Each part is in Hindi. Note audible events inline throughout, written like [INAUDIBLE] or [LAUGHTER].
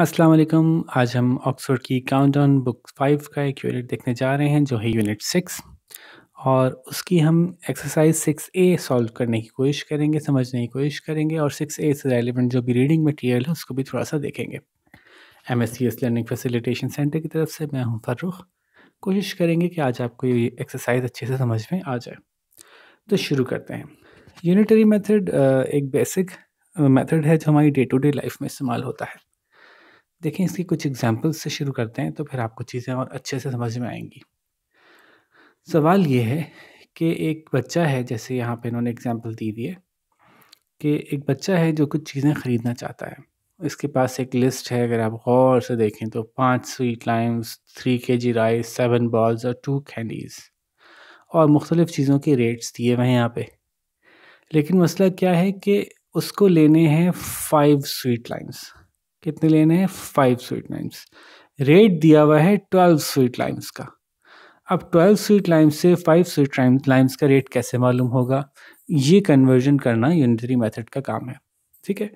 अस्सलाम वालेकुम आज हम ऑक्सफोर्ड की काउंटडाउन बुक फाइव का एक यूनिट देखने जा रहे हैं जो है यूनिट सिक्स और उसकी हम एक्सरसाइज सिक्स ए सॉल्व करने की कोशिश करेंगे समझने की कोशिश करेंगे और सिक्स ए से रेलिवेंट जो भी रीडिंग मटेरियल है उसको भी थोड़ा सा देखेंगे M S C S learning facilitation centre की तरफ से मैं हूँ फ़र्रुख कोशिश करेंगे कि आज आपको ये एक्सरसाइज अच्छे से समझ में आ जाए तो शुरू करते हैं यूनिटरी मेथड एक बेसिक मेथड है जो हमारी डे टू डे लाइफ में इस्तेमाल होता है देखें इसकी कुछ एग्ज़ाम्पल्स से शुरू करते हैं तो फिर आपको चीज़ें और अच्छे से समझ में आएंगी सवाल ये है कि एक बच्चा है जैसे यहाँ पे इन्होंने एग्जाम्पल दी हुई है कि एक बच्चा है जो कुछ चीज़ें ख़रीदना चाहता है इसके पास एक लिस्ट है अगर आप गौर से देखें तो पाँच sweet limes three K G rice seven balls और टू कैंडीज़ और मुख्तलिफ़ चीज़ों के रेट्स दिए हुए हैं यहाँ पे लेकिन मसला क्या है कि उसको लेने हैं फाइव स्वीट लाइम्स कितने लेने हैं फाइव स्वीट लाइम्स रेट दिया हुआ है ट्वेल्व स्वीट लाइम्स का अब ट्वेल्व स्वीट लाइम्स से फाइव स्वीट लाइम्स का रेट कैसे मालूम होगा ये कन्वर्जन करना यूनिटरी मेथड का काम है ठीक है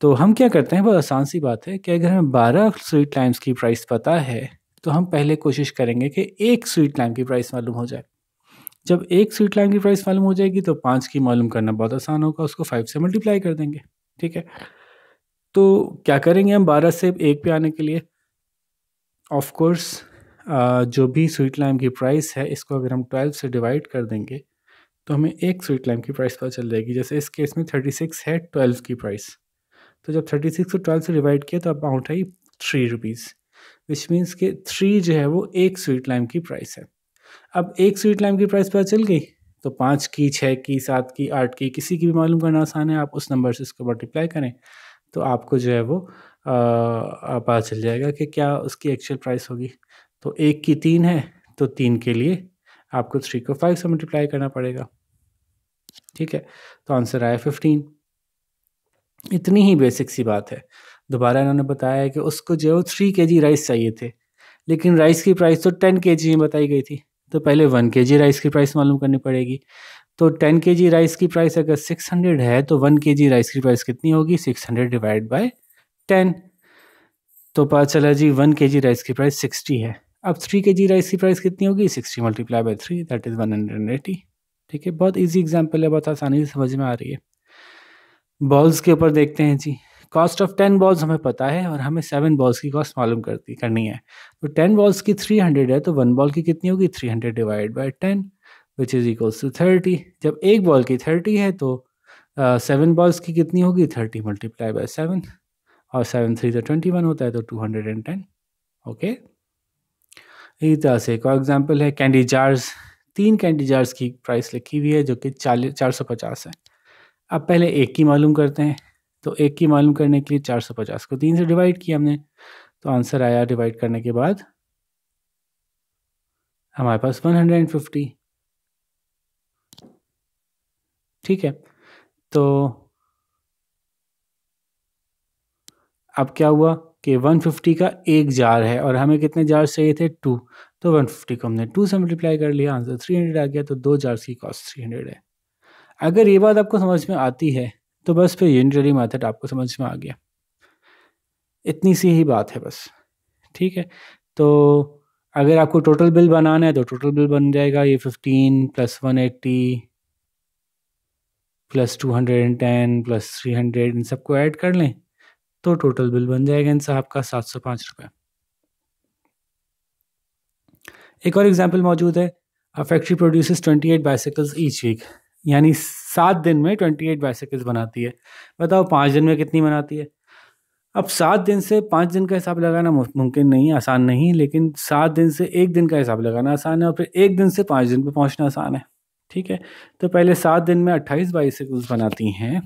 तो हम क्या करते हैं बहुत आसान सी बात है कि अगर हमें बारह स्वीट लाइम्स की प्राइस पता है तो हम पहले कोशिश करेंगे कि एक स्वीट लाइम की प्राइस मालूम हो जाए जब एक स्वीट लाइम की प्राइस मालूम हो जाएगी तो पाँच की मालूम करना बहुत आसान होगा उसको फाइव से मल्टीप्लाई कर देंगे ठीक है तो क्या करेंगे हम बारह से एक पे आने के लिए ऑफ कोर्स जो भी स्वीट लाइम की प्राइस है इसको अगर हम ट्वेल्व से डिवाइड कर देंगे तो हमें एक स्वीट लाइम की प्राइस पता चल जाएगी जैसे इस केस में थर्टी सिक्स है ट्वेल्व की प्राइस तो जब थर्टी सिक्स को ट्वेल्व से डिवाइड किया तो अमाउंट आई थ्री रुपीज़ विच मीन्स के थ्री जो है वो एक स्वीट लाइम की प्राइस है अब एक स्वीट लाइम की प्राइस पता चल गई तो पाँच की छः की सात की आठ की किसी की भी मालूम करना आसान है आप उस नंबर से इसको मल्टीप्लाई करें तो आपको जो है वो पता चल जाएगा कि क्या उसकी एक्चुअल प्राइस होगी तो एक की तीन है तो तीन के लिए आपको थ्री को फाइव से मल्टीप्लाई करना पड़ेगा ठीक है तो आंसर आया फिफ्टीन इतनी ही बेसिक सी बात है दोबारा इन्होंने बताया है कि उसको जो है वो थ्री के जी राइस चाहिए थे लेकिन राइस की प्राइस तो टेन के जी में बताई गई थी तो पहले वन के जी राइस की प्राइस मालूम करनी पड़ेगी तो टेन के जी राइस की प्राइस अगर सिक्स हंड्रेड है तो वन के जी राइस की प्राइस कितनी होगी six hundred divide by ten तो पता चला जी वन के जी राइस की प्राइस सिक्सटी है अब थ्री के जी राइस की प्राइस कितनी होगी sixty multiply by three that is one hundred and eighty ठीक है बहुत इजी एग्जांपल है बहुत आसानी से समझ में आ रही है बॉल्स के ऊपर देखते हैं जी कॉस्ट ऑफ टेन बॉल्स हमें पता है और हमें सेवन बॉल्स की कॉस्ट मालूम करती करनी है तो टेन बॉल्स की थ्री हंड्रेड है तो वन बॉल की कितनी होगी three hundred divide by ten which is equals to thirty जब एक बॉल की थर्टी है तो सेवन uh, बॉल्स की कितनी होगी थर्टी मल्टीप्लाई बाय सेवन और सेवन थ्री तो ट्वेंटी वन होता है तो two hundred and ten okay इसी तरह से एक और एग्जाम्पल है कैंडी जार्स तीन कैंडी जार्स की प्राइस लिखी हुई है जो कि चालीस चार सौ पचास है अब पहले एक की मालूम करते हैं तो एक की मालूम करने के लिए चार सौ पचास को तीन से डिवाइड किया हमने तो आंसर आया डिवाइड करने के बाद हमारे पास वन हंड्रेड एंड फिफ्टी ठीक है तो अब क्या हुआ कि 150 का एक जार है और हमें कितने जार चाहिए थे टू तो 150 को हमने टू से मल्टीप्लाई कर लिया आंसर 300 आ गया तो दो जार्स की कॉस्ट 300 है अगर ये बात आपको समझ में आती है तो बस फिर यूनिटरी मेथड आपको समझ में आ गया इतनी सी ही बात है बस ठीक है तो अगर आपको टोटल बिल बनाना है तो टोटल बिल बन जाएगा ये 15 plus 180 plus two hundred and ten plus three hundred इन सबको ऐड कर लें तो टोटल बिल बन जाएगा इन साहब का सात सौ पाँच रुपये एक और एग्जाम्पल मौजूद है a factory produces twenty eight bicycles each week यानी सात दिन में ट्वेंटी एट बाइसिकल्स बनाती है बताओ पाँच दिन में कितनी बनाती है अब सात दिन से पाँच दिन का हिसाब लगाना मुमकिन नहीं आसान नहीं लेकिन सात दिन से एक दिन का हिसाब लगाना आसान है और फिर एक दिन से पाँच दिन पर पहुँचना आसान है ठीक है तो पहले सात दिन में अट्ठाईस बाइसिकल्स बनाती हैं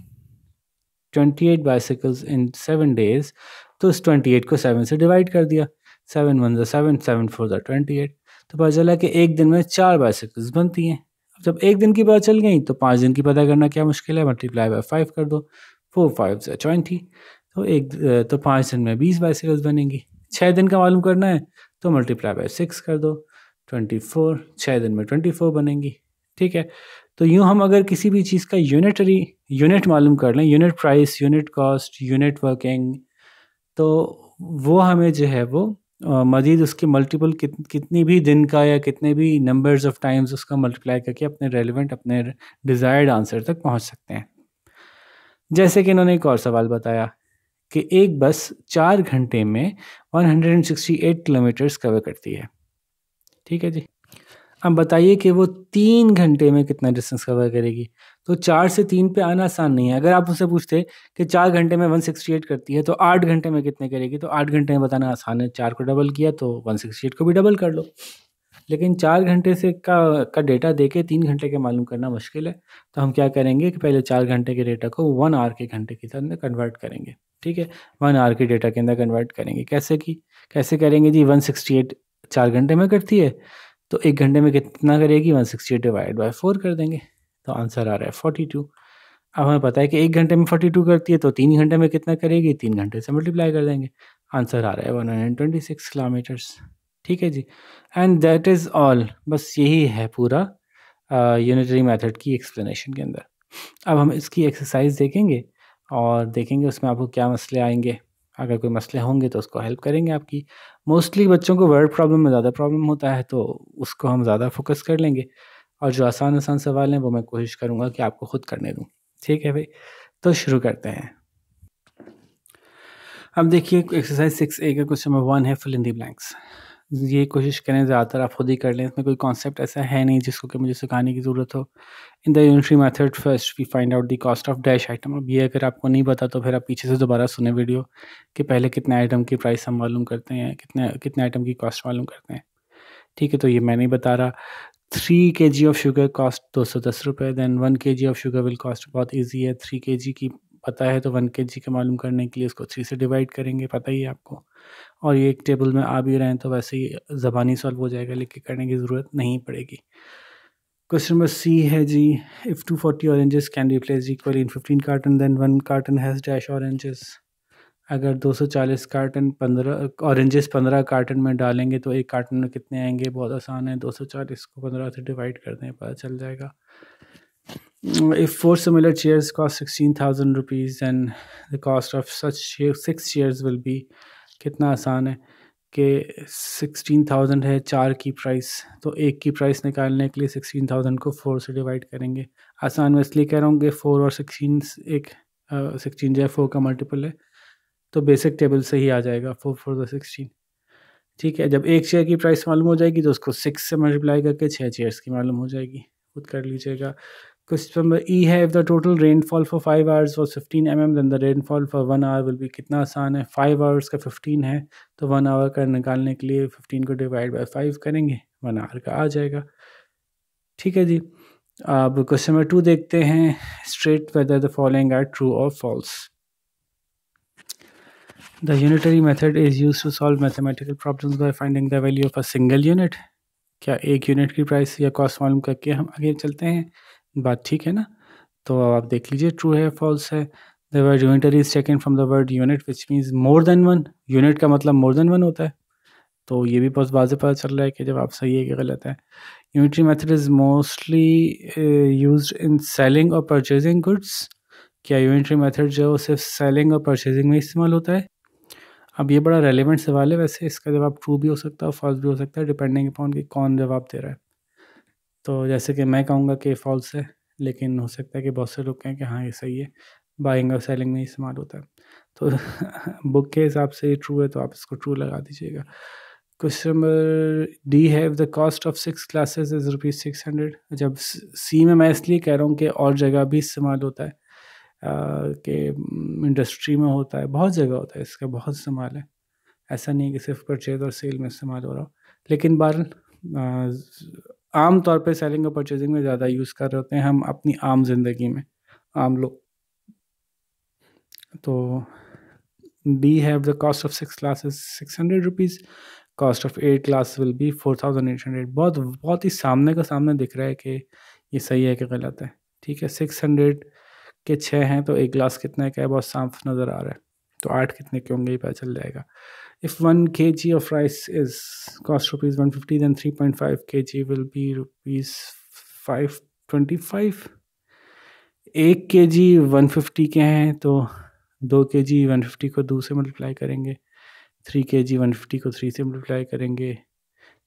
twenty eight bicycles in seven days तो उस ट्वेंटी एट को सेवन से डिवाइड कर दिया सेवन वन जो सेवन सेवन फोर जो ट्वेंटी एट तो पता चला कि एक दिन में चार बाइसिकल्स बनती हैं अब जब एक दिन की बात चल गई तो पाँच दिन की पता करना क्या मुश्किल है मल्टीप्लाई बाई फाइव कर दो फोर फाइव ज़ा ट्वेंटी तो एक तो पाँच दिन में बीस बाइसिकल्स बनेंगी छः दिन का मालूम करना है तो मल्टीप्लाई बाई सिक्स कर दो ट्वेंटी फोर छः दिन में ट्वेंटी फोर बनेंगी ठीक है तो यूँ हम अगर किसी भी चीज़ का यूनिटरी यूनिट मालूम कर लें unit price unit cost unit working तो वो हमें जो है वो मज़ीद उसके मल्टीपल कित, कितनी भी दिन का या कितने भी नंबर्स ऑफ टाइम्स उसका मल्टीप्लाई करके अपने रेलिवेंट अपने डिज़ायर्ड आंसर तक पहुंच सकते हैं जैसे कि इन्होंने एक और सवाल बताया कि एक बस चार घंटे में 168 किलोमीटर्स कवर करती है ठीक है जी अब बताइए कि वो तीन घंटे में कितना डिस्टेंस कवर करेगी तो चार से तीन पे आना आसान नहीं है अगर आप उनसे पूछते कि चार घंटे में वन सिक्सटी एट करती है तो आठ घंटे में कितने करेगी तो आठ घंटे में बताना आसान है चार को डबल किया तो वन सिक्सटी एट को भी डबल कर लो लेकिन चार घंटे से का का डेटा दे के तीन घंटे के मालूम करना मुश्किल है तो हम क्या करेंगे कि पहले चार घंटे के डेटा को वन आर के घंटे के अंदर कन्वर्ट करेंगे ठीक है वन आर के डेटा के अंदर कन्वर्ट करेंगे कैसे कि कैसे करेंगे जी वन सिक्सटी एट चार घंटे में करती है तो एक घंटे में कितना करेगी one sixty divide by four कर देंगे तो आंसर आ रहा है फोर्टी टू अब हमें पता है कि एक घंटे में फोर्टी टू करती है तो तीन घंटे में कितना करेगी तीन घंटे से मल्टीप्लाई कर देंगे आंसर आ रहा है one hundred twenty six kilometres ठीक है जी एंड दैट इज़ ऑल बस यही है पूरा यूनिटरी मेथड की एक्सप्लेनेशन के अंदर अब हम इसकी एक्सरसाइज देखेंगे और देखेंगे उसमें आपको क्या मसले आएंगे अगर कोई मसले होंगे तो उसको हेल्प करेंगे आपकी मोस्टली बच्चों को वर्ड प्रॉब्लम में ज़्यादा प्रॉब्लम होता है तो उसको हम ज़्यादा फोकस कर लेंगे और जो आसान आसान सवाल हैं वो मैं कोशिश करूँगा कि आपको ख़ुद करने दूँ ठीक है भाई तो शुरू करते हैं अब देखिए एक्सरसाइज सिक्स ए का क्वेश्चन नंबर वन है फिल इन दी ब्लैंक्स ये कोशिश करें ज़्यादातर आप खुद ही कर लें इसमें कोई कॉन्सेप्ट ऐसा है नहीं जिसको कि मुझे सिखाने की ज़रूरत हो in the unitary method first we find out the cost of dash item अब ये अगर आपको नहीं पता तो फिर आप पीछे से दोबारा सुने वीडियो कि पहले कितने आइटम की प्राइस हम मालूम करते हैं कितने कितने आइटम की कॉस्ट मालूम करते हैं ठीक है तो ये मैं नहीं बता रहा three K G of sugar cost दो सौ दस रुपये than one K G of sugar will cost बहुत ईजी है थ्री के जी की पता है तो वन के जी के मालूम करने के लिए उसको थ्री से डिवाइड करेंगे पता ही है आपको और ये एक टेबल में आ भी रहे हैं तो वैसे ही ज़बानी सॉल्व हो जाएगा लिख के करने की ज़रूरत नहीं पड़ेगी क्वेश्चन नंबर सी है जी if two forty oranges can replace equal in fifteen carton then one carton has dash oranges अगर दो सौ चालीस कार्टन पंद्रह ऑरेंजेस पंद्रह कार्टन में डालेंगे तो एक कार्टन में कितने आएंगे बहुत आसान है दो सौ चालीस को पंद्रह से डिवाइड कर दें पता चल जाएगा if four similar chairs cost sixteen thousand rupees then the cost of such six chairs will be कितना आसान है कि सिक्सटीन थाउजेंड है चार की प्राइस तो एक की प्राइस निकालने के लिए सिक्सटीन थाउजेंड को फोर से डिवाइड करेंगे आसान मैं इसलिए कह रहा हूँ कि फोर और सिक्सटीन एक सिक्सटीन जो है फोर का मल्टीपल है तो बेसिक टेबल से ही आ जाएगा फोर फोर दो सिक्सटीन ठीक है जब एक चेयर की प्राइस मालूम हो जाएगी तो उसको सिक्स से मल्टीप्लाई करके छः चेयर्स की मालूम हो जाएगी खुद कर लीजिएगा कस्टमर तो ई e है if the total rainfall for five hours for fifteen M M then the rainfall for one hour will be कितना आसान है फाइव आवर्स का फिफ्टीन है तो वन आवर का निकालने के लिए फिफ्टीन को डिवाइड बाई फाइव करेंगे वन आवर का आ जाएगा ठीक है जी अब क्वेश्चन नंबर टू देखते हैं state whether the following are true और false the unitary method is use to solve mathematical problems by finding the value of a single unit क्या एक यूनिट की प्राइस या कॉस्ट फॉलम करके हम आगे चलते हैं बात ठीक है ना तो अब आप देख लीजिए ट्रू है फॉल्स है the word unitary is second from the word unit which means more than one unit का मतलब मोर देन वन होता है तो ये भी बहुत वाजे पता चल रहा है कि जब आप सही है कि गलत है unitary method is mostly use in selling और परचेजिंग गुड्स क्या यूनिटरी मेथड जो है सिर्फ सेलिंग और परचेजिंग में इस्तेमाल होता है अब ये बड़ा रेलिवेंट सवाल है वैसे इसका जवाब ट्रू भी हो सकता है फॉल्स भी हो सकता है डिपेंडिंग अपॉन कि कौन जवाब दे रहा है तो जैसे कि मैं कहूँगा कि फ़ॉल्स है लेकिन हो सकता है कि बहुत से लोग कहें कि हाँ ये सही है बाइंग और सेलिंग में इस्तेमाल होता है तो बुक [LAUGHS] के हिसाब से ये ट्रू है तो आप इसको ट्रू लगा दीजिएगा क्वेश्चन नंबर डी है the cost of six classes is rupees six hundred जब सी में मैं इसलिए कह रहा हूँ कि और जगह भी इस्तेमाल होता है कि इंडस्ट्री में होता है बहुत जगह होता है इसका बहुत इस्तेमाल है ऐसा नहीं कि सिर्फ परचेज और सेल में इस्तेमाल हो रहा हो लेकिन बहर आम तौर पे सेलिंग और परचेजिंग में ज़्यादा यूज़ कर रहे होते हैं हम अपनी आम जिंदगी में आम लोग तो डी have the cost of six classes six hundred rupees cost of eight class will be four thousand eight hundred बहुत बहुत ही सामने का सामने दिख रहा है कि ये सही है कि गलत है ठीक है सिक्स हंड्रेड के छः हैं तो एक क्लास कितने का है बहुत साफ नज़र आ रहा है तो आठ कितने के होंगे ही पता चल जाएगा if 1 kg of rice is cost rupees 150 then 3.5 kg will be rupees 525 एक के जी वन फिफ्टी के हैं तो दो के जी वन फिफ्टी को दो से मल्टीप्लाई करेंगे three K G one fifty को थ्री से मल्टीप्लाई करेंगे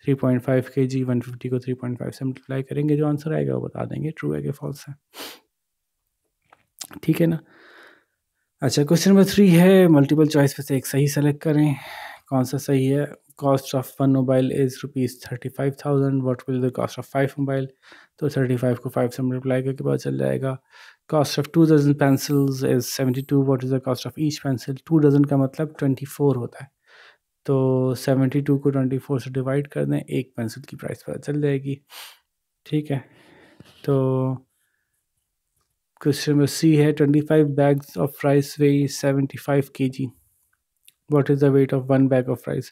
three point five K G one fifty को थ्री पॉइंट फाइव से मल्टीप्लाई करेंगे जो आंसर आएगा वो बता देंगे ट्रू है कि फॉल्स है ठीक है ना अच्छा क्वेश्चन नंबर थ्री है मल्टीपल चॉइस में से एक सही सेलेक्ट करें कौन सा सही है cost of one mobile is rupees thirty five thousand what will the cost of five mobile तो थर्टी फाइव को फाइव से मल्टीप्लाई करके पता चल जाएगा cost of two dozen pencils is seventy two what is the cost of each pencil two dozen का मतलब ट्वेंटी फोर होता है तो सेवेंटी टू को ट्वेंटी फोर से डिवाइड कर दें एक पेंसिल की प्राइस पता चल जाएगी ठीक है तो क्वेश्चन नंबर सी है twenty five bags of rice weigh seventy five K G what is the weight of one bag of rice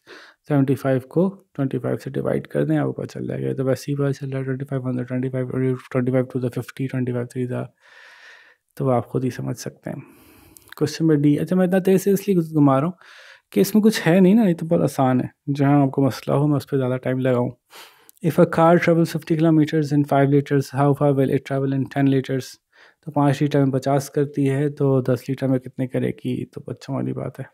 seventy five को ट्वेंटी फाइव से डिवाइड कर दें आपको पता चल जाएगा तो वैसे ही पता चल रहा है twenty five hundred twenty five twenty five two the fifty twenty five three the तो आप खुद ही समझ सकते हैं क्वेश्चन नंबर डी अच्छा मैं इतना तेज़ से इसलिए घुमा रहा हूँ कि इसमें कुछ है नहीं ना ये तो बहुत आसान है जहाँ आपको मसला हो मैं उस पर ज़्यादा टाइम लगाऊँ if a car travel fifty kilometres in five litres how far will it travel in ten litres तो पाँच लीटर में पचास करती है तो दस लीटर में कितने करेगी तो बच्चों वाली बात है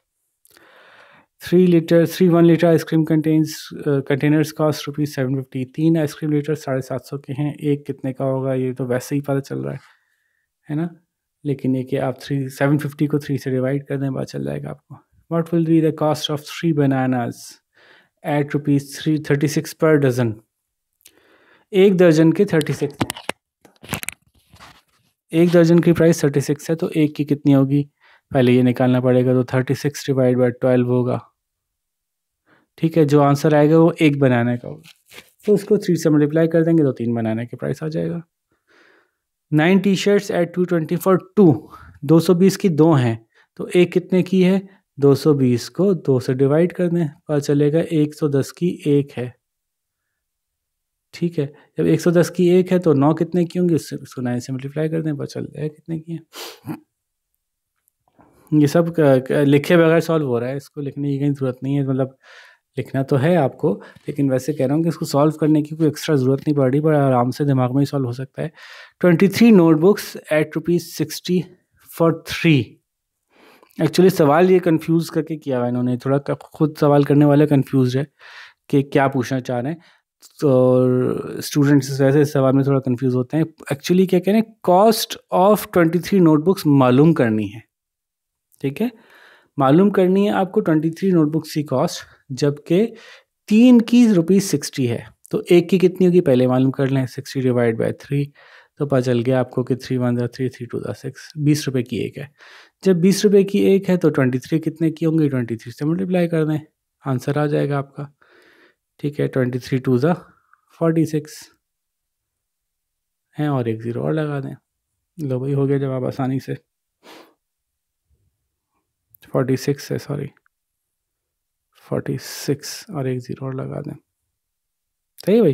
three litre three one litre ice cream contents containers cost rupees seven fifty तीन आइसक्रीम लीटर साढ़े सात सौ के हैं एक कितने का होगा ये तो वैसे ही पता चल रहा है है ना लेकिन ये कि आप थ्री सेवन फिफ्टी को थ्री से डिवाइड कर दें पता चल जाएगा आपको what will be the cost of three bananas at rupees three thirty six per dozen एक दर्जन के थर्टी सिक्स एक दर्जन की प्राइस थर्टी सिक्स है तो एक की कितनी होगी पहले ये निकालना पड़ेगा तो thirty six divide by twelve होगा ठीक है जो आंसर आएगा वो एक बनाने का होगा तो उसको थ्री से मल्टीप्लाई कर देंगे तो तीन बनाने के प्राइस आ जाएगा nine T shirts at two twenty for two दो सौ बीस की दो हैं तो एक कितने की है दो सौ बीस को दो से डिवाइड कर दें पता चलेगा एक सौ दस की एक है ठीक है जब एक सौ दस की एक है तो नौ कितने की होंगी उससे उसको नाइन से मल्टीप्लाई कर दें पता चल जाएगा कितने की है ये सब लिखे बगैर सॉल्व हो रहा है इसको लिखने की कहीं ज़रूरत नहीं है मतलब लिखना तो है आपको लेकिन वैसे कह रहा हूँ कि इसको सॉल्व करने की कोई एक्स्ट्रा ज़रूरत नहीं पड़ रही पर आराम से दिमाग में ही सॉल्व हो सकता है twenty three notebooks at rupees sixty for three actually सवाल ये कंफ्यूज करके किया हुआ इन्होंने थोड़ा खुद सवाल करने वाले कन्फ्यूज़ है कि क्या पूछना चाह रहे हैं तो स्टूडेंट्स वैसे इस सवाल में थोड़ा कन्फ्यूज़ होते हैं एक्चुअली क्या कह रहे हैं cost of twenty three notebooks मालूम करनी है ठीक है मालूम करनी है आपको ट्वेंटी थ्री नोटबुक्स की कॉस्ट जबकि तीन की रुपीज़ सिक्सटी है तो एक की कितनी होगी पहले मालूम कर लें सिक्सटी डिवाइड बाई थ्री तो पता चल गया आपको कि थ्री वन ज़ा थ्री थ्री टू दा सिक्स बीस रुपये की एक है जब बीस रुपये की एक है तो ट्वेंटी थ्री कितने की होंगी ट्वेंटी थ्री से मल्टीप्लाई कर दें आंसर आ जाएगा आपका ठीक है ट्वेंटी थ्री टू दा फोर्टी सिक्स हैं और एक ज़ीरो और लगा दें लो भाई हो गया जवाब आसानी से फोर्टी सिक्स है सॉरी फोर्टी सिक्स और एक ज़ीरो और लगा दें सही है भाई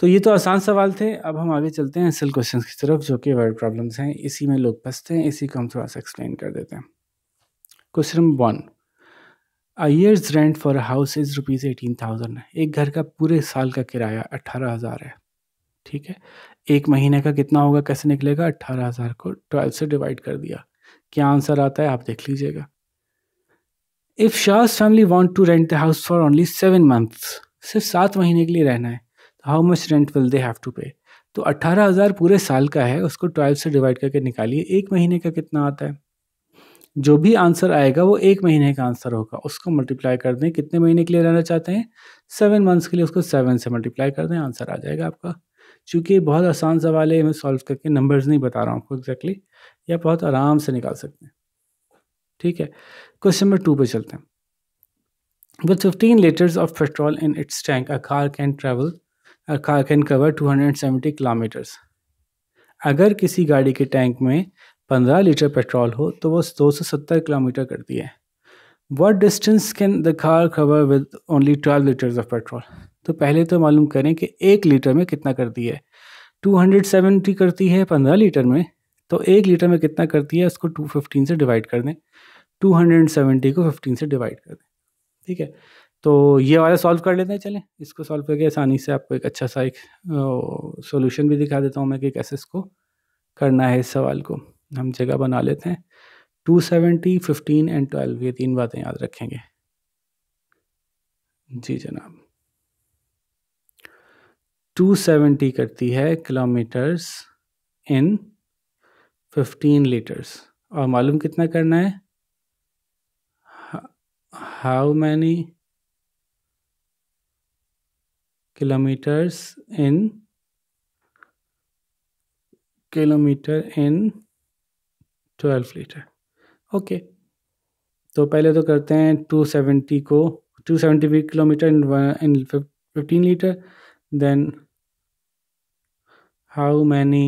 तो ये तो आसान सवाल थे अब हम आगे चलते हैं असल क्वेश्चन की तरफ जो कि वर्ड प्रॉब्लम्स हैं इसी में लोग फंसते हैं इसी को हम थोड़ा सा एक्सप्लेन कर देते हैं question one a years rent for a house is rupees eighteen thousand है एक घर का पूरे साल का किराया अट्ठारह हज़ार है ठीक है एक महीने का कितना होगा कैसे निकलेगा अट्ठारह हज़ार को ट्वेल्व से डिवाइड कर दिया क्या आंसर आता है आप देख लीजिएगा if Shah family want to rent the house for only seven months सिर्फ सात महीने के लिए रहना है तो how much rent will they have to pay तो अट्ठारह हज़ार पूरे साल का है उसको ट्वेल्व से डिवाइड करके निकालिए एक महीने का कितना आता है जो भी आंसर आएगा वो एक महीने का आंसर होगा उसको मल्टीप्लाई कर दें कितने महीने के लिए रहना चाहते हैं सेवन मंथ्स के लिए उसको सेवन से मल्टीप्लाई कर दें आंसर आ जाएगा आपका चूँकि बहुत आसान सवाल है मैं सॉल्व करके नंबर्स नहीं बता रहा हूँ आपको एग्जैक्टली या बहुत आराम से निकाल सकते हैं ठीक है क्वेश्चन नंबर टू पे चलते हैं litres of petrol in its tank a car can travel a car can cover two hundred seventy kilometres अगर किसी गाड़ी के टैंक में पंद्रह लीटर पेट्रोल हो तो वो सत्तर किलोमीटर करती है what distance can the car cover with only twelve litres of petrol तो पहले तो मालूम करें कि एक लीटर में कितना करती है टू हंड्रेड सेवेंटी करती है पंद्रह लीटर में तो एक लीटर में कितना करती है उसको टू फिफ्टीन से डिवाइड कर दें टू हंड्रेड सेवेंटी को फिफ्टीन से डिवाइड कर दें ठीक है तो ये वाला सॉल्व कर लेते हैं चले इसको सॉल्व करके आसानी से आपको एक अच्छा सा एक सोल्यूशन भी दिखा देता हूँ मैं कि कैसे इसको करना है इस सवाल को हम जगह बना लेते हैं two seventy fifteen and twelve ये तीन बातें याद रखेंगे जी जनाब टू सेवेंटी करती है किलोमीटर्स इन फिफ्टीन लीटर्स और मालूम कितना करना है how many kilometres in kilometre in twelve litre okay तो पहले तो करते हैं टू सेवेंटी को two seventy kilometre in in fifteen litre then how many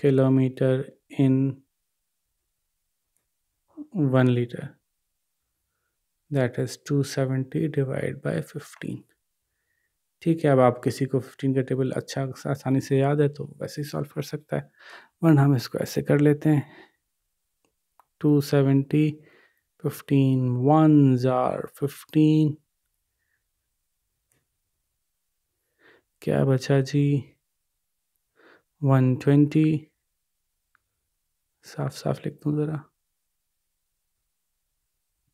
kilometre in one litre that is two seventy divide by fifteen ठीक है अब आप किसी को फिफ्टीन का टेबल अच्छा आसानी से याद है तो वैसे ही सॉल्व कर सकता है वन हम इसको ऐसे कर लेते हैं टू सेवेंटी फिफ्टीन वन जार फिफ्टीन क्या बचा जी वन ट्वेंटी साफ साफ लिख दूँ ज़रा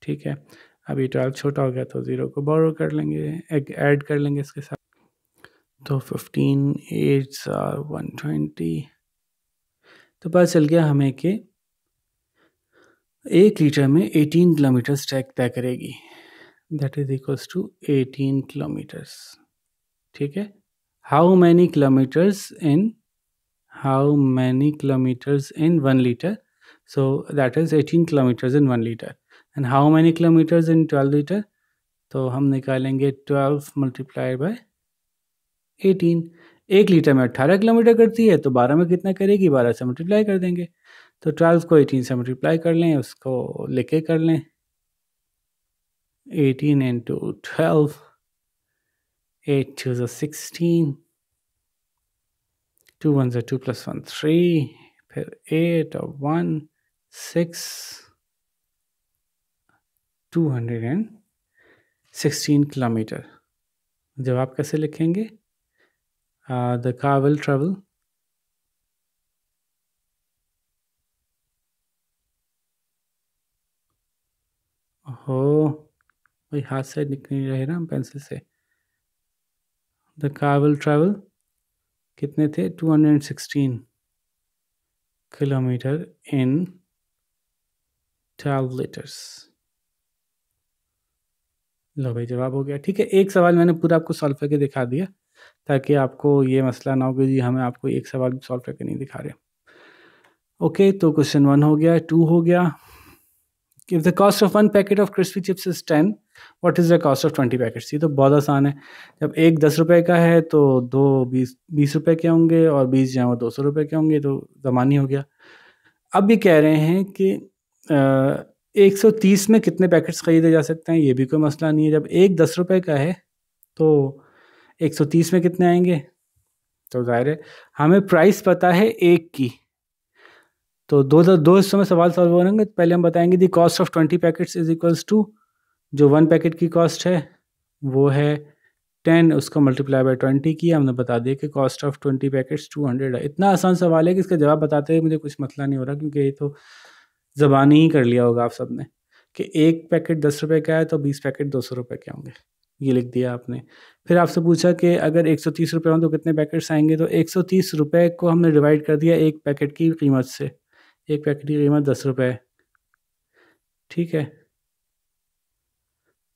ठीक है अभी ट्वेल्व छोटा हो गया तो ज़ीरो को बोरो कर लेंगे ऐड कर लेंगे इसके साथ तो fifteen eight are one twenty तो पता चल गया हमें कि एक लीटर में एटीन किलोमीटर्स ट्रैक तय करेगी that is equals to eighteen kilometres ठीक है how many kilometres in how many kilometers in one liter. So that is 18 kilometers in one liter. And how many kilometers in 12 liter? तो हम निकालेंगे 12 मल्टीप्लाई बाय 18 एक लीटर में 18 किलोमीटर करती है तो 12 में कितना करेगी 12 से मल्टीप्लाई कर देंगे तो 12 को 18 से मल्टीप्लाई कर लें उसको लेके कर लें 18 इंटू 12 8 टू 16 टू वन ज़ा टू प्लस वन थ्री फिर एट और one six two hundred and sixteen kilometre जवाब कैसे लिखेंगे द कार विल ट्रेवल हो वही हाथ से निकल रहे ना पेंसिल से द कार विल ट्रेवल कितने थे 216 किलोमीटर इन 12 लीटर्स लो भाई जवाब हो गया ठीक है एक सवाल मैंने पूरा आपको सॉल्व करके दिखा दिया ताकि आपको ये मसला ना हो कि जी हमें आपको एक सवाल भी सॉल्व करके नहीं दिखा रहे ओके तो क्वेश्चन वन हो गया टू हो गया if the cost of one packet of crispy chips is ten what is the cost of twenty packets ये तो बहुत आसान है जब एक दस रुपए का है तो दो बीस बीस रुपए के होंगे और बीस जो है वो दो सौ रुपये के होंगे तो जमानी हो गया अब भी कह रहे हैं कि एक सौ तीस में कितने पैकेट्स ख़रीदे जा सकते हैं ये भी कोई मसला नहीं है जब एक दस रुपये का है तो एक सौ तीस में कितने आएंगे तो ज़ाहिर है हमें प्राइस पता है एक की तो दो दो हिस्सों में सवाल सॉल्व होंगे पहले हम बताएंगे the cost of twenty packets is equals to जो वन पैकेट की कॉस्ट है वो है टेन उसको मल्टीप्लाई बाय ट्वेंटी किया हमने बता दिया कि cost of twenty packets two hundred है इतना आसान सवाल है कि इसका जवाब बताते हुए मुझे कुछ मसला नहीं हो रहा क्योंकि ये तो ज़बानी ही कर लिया होगा आप सब ने कि एक पैकेट दस रुपये का है तो बीस पैकेट दो सौ रुपये के होंगे ये लिख दिया आपने फिर आपसे पूछा कि अगर एक सौ तीस रुपये हों तो कितने पैकेट्स आएंगे तो एक सौ तीस रुपये को हमने डिवाइड कर दिया एक पैकेट की कीमत से एक पैकेट की कीमत दस रुपये ठीक है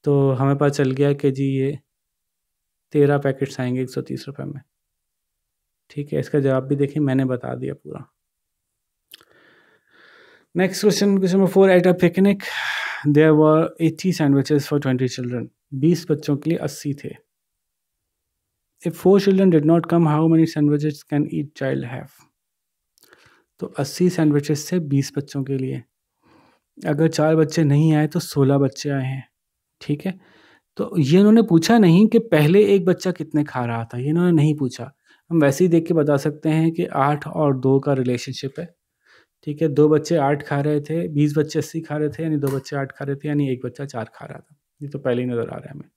तो हमें पता चल गया कि जी ये तेरह पैकेट्स आएंगे एक सौ तीस रुपये में ठीक है इसका जवाब भी देखिए मैंने बता दिया पूरा next question question number four at a picnic there were eighty sandwiches for twenty children बीस बच्चों के लिए अस्सी थे if four children did not come how many sandwiches can each child have तो 80 सैंडविचेस थे 20 बच्चों के लिए अगर चार बच्चे नहीं आए तो 16 बच्चे आए हैं ठीक है तो ये उन्होंने पूछा नहीं कि पहले एक बच्चा कितने खा रहा था ये उन्होंने नहीं पूछा हम वैसे ही देख के बता सकते हैं कि आठ और दो का रिलेशनशिप है ठीक है दो बच्चे आठ खा रहे थे बीस बच्चे अस्सी खा रहे थे यानी दो बच्चे आठ खा रहे थे यानी एक बच्चा चार खा रहा था ये तो पहले ही नज़र आ रहा है हमें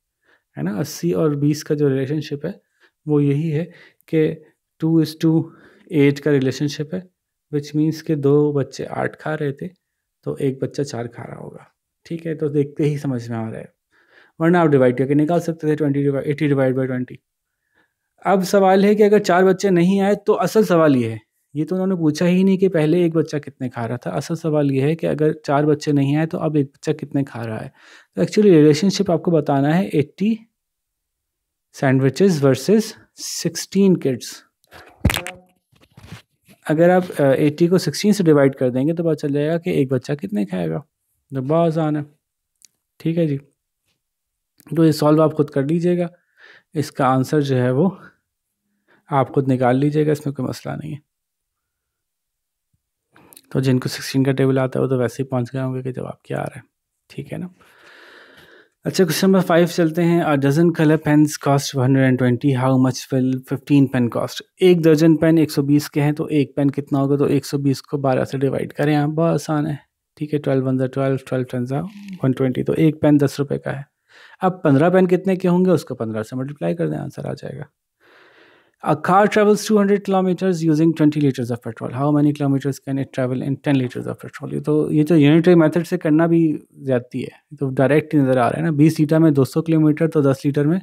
है ना अस्सी और बीस का जो रिलेशनशिप है वो यही है कि टू इज़ टू एट का रिलेशनशिप है विच मीन्स के दो बच्चे आठ खा रहे थे तो एक बच्चा चार खा रहा होगा ठीक है तो देखते ही समझ में आ रहा है वरना आप डिवाइड करके निकाल सकते थे twenty divide eighty divide by twenty अब सवाल है कि अगर चार बच्चे नहीं आए तो असल सवाल ये है ये तो उन्होंने पूछा ही नहीं कि पहले एक बच्चा कितने खा रहा था असल सवाल ये है कि अगर चार बच्चे नहीं आए तो अब एक बच्चा कितने खा रहा है तो एक्चुअली रिलेशनशिप आपको बताना है eighty sandwiches versus sixteen kids अगर आप एट्टी को सिक्सटीन से डिवाइड कर देंगे तो पता चल जाएगा कि एक बच्चा कितने खाएगा तो बहुत आसान है ठीक है जी तो ये सॉल्व आप खुद कर लीजिएगा इसका आंसर जो है वो आप खुद निकाल लीजिएगा इसमें कोई मसला नहीं है तो जिनको सिक्सटीन का टेबल आता है वो तो वैसे ही पहुंच गए होंगे कि जवाब क्या आ रहा है ठीक है ना अच्छा क्वेश्चन नंबर फाइव चलते हैं are dozen colour pens cost one hundred and twenty how much will fifteen pen cost एक दर्जन पेन एक सौ बीस के हैं तो एक पेन कितना होगा तो एक सौ बीस को बारह से डिवाइड करें आप बहुत आसान है ठीक है ट्वेल्व वन जो ट्वेल्व ट्वेल्व टेन जो वन ट्वेंटी तो एक पेन दस रुपये का है अब पंद्रह पेन कितने के होंगे उसको पंद्रह से मल्टीप्लाई कर दें आंसर आ जाएगा A car travels 200 kilometers using 20 liters of petrol. How many kilometers can it travel in 10 liters of petrol? ये तो ये तो यूनिटरी मेथड से करना भी ज्यादती है तो डायरेक्ट नज़र आ रहा है ना 20 लीटर में 200 किलोमीटर तो 10 लीटर में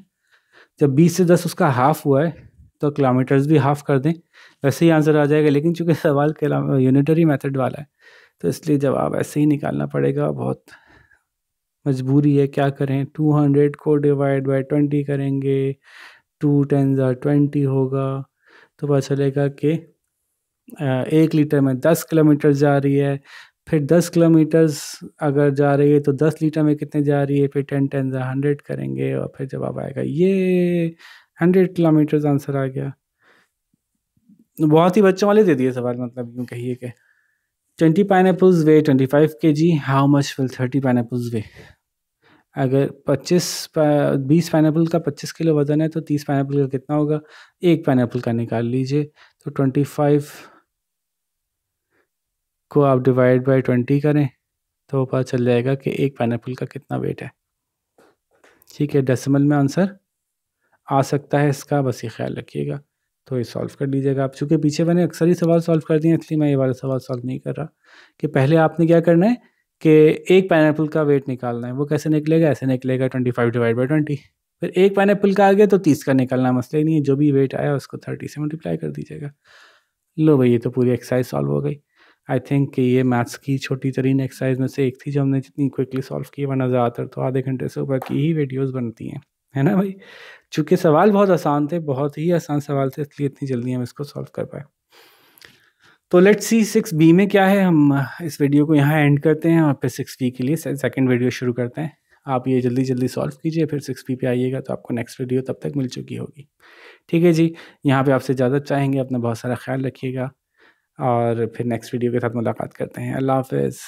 जब 20 से 10 उसका हाफ हुआ है तो किलोमीटर्स भी हाफ कर दें वैसे ही आंसर आ जाएगा लेकिन चूंकि सवाल यूनिटरी मेथड वाला है तो इसलिए जवाब ऐसे ही निकालना पड़ेगा बहुत मजबूरी है क्या करें 200 को डिवाइड बाय 20 करेंगे टू टेन ज़ार ट्वेंटी होगा तो पता चलेगा कि एक लीटर में दस किलोमीटर जा रही है फिर दस किलोमीटर्स अगर जा रही है तो दस लीटर में कितने जा रही है फिर टेन टेन ज़ार हंड्रेड करेंगे और फिर जवाब आएगा ये हंड्रेड किलोमीटर आंसर आ गया बहुत ही बच्चों वाले दे दिए सवाल मतलब यूँ कहिए कि twenty pineapples weigh twenty five K G how much will thirty pineapples weigh अगर 25 बीस पाइनएपल का 25 किलो वज़न है तो 30 पाइनएपल का कितना होगा एक पाइनएप्पल का निकाल लीजिए तो 25 को आप डिवाइड बाय 20 करें तो पता चल जाएगा कि एक पाइनएप्पल का कितना वेट है ठीक है डेसिमल में आंसर आ सकता है इसका बस ये ख्याल रखिएगा तो ये सॉल्व कर लीजिएगा आप चूँकि पीछे मैंने अक्सर ही सवाल सॉल्व कर दिए इसलिए मैं ये वाला सवाल सॉल्व नहीं कर रहा कि पहले आपने क्या करना है कि एक पाइन का वेट निकालना है वो कैसे निकलेगा ऐसे निकलेगा twenty five divide by twenty फिर एक पाइन का आ गया तो तीस का निकालना मसला ही नहीं है जो भी वेट आया उसको थर्टी से मल्टीप्लाई कर दीजिएगा लो भाई ये तो पूरी एक्सरसाइज सॉल्व हो गई आई थिंक कि ये मैथ्स की छोटी तरीन एक्सरसाइज में से एक थी जो हमने जितनी क्विकली सॉल्व की वरना ज़्यादातर तो आधे घंटे से ऊपर की ही वीडियोज़ बनती हैं है ना भाई चूँकि सवाल बहुत आसान थे बहुत ही आसान सवाल थे इसलिए इतनी जल्दी हम इसको सॉल्व कर पाए तो लेट सी सिक्स बी में क्या है हम इस वीडियो को यहाँ एंड करते हैं और फिर सिक्स बी के लिए सेकेंड वीडियो शुरू करते हैं आप ये जल्दी जल्दी सॉल्व कीजिए फिर सिक्स बी पे आइएगा तो आपको नेक्स्ट वीडियो तब तक मिल चुकी होगी ठीक है जी यहाँ पे आपसे इजाज़त चाहेंगे अपना बहुत सारा ख्याल रखिएगा और फिर नेक्स्ट वीडियो के साथ मुलाकात करते हैं अल्लाह हाफिज़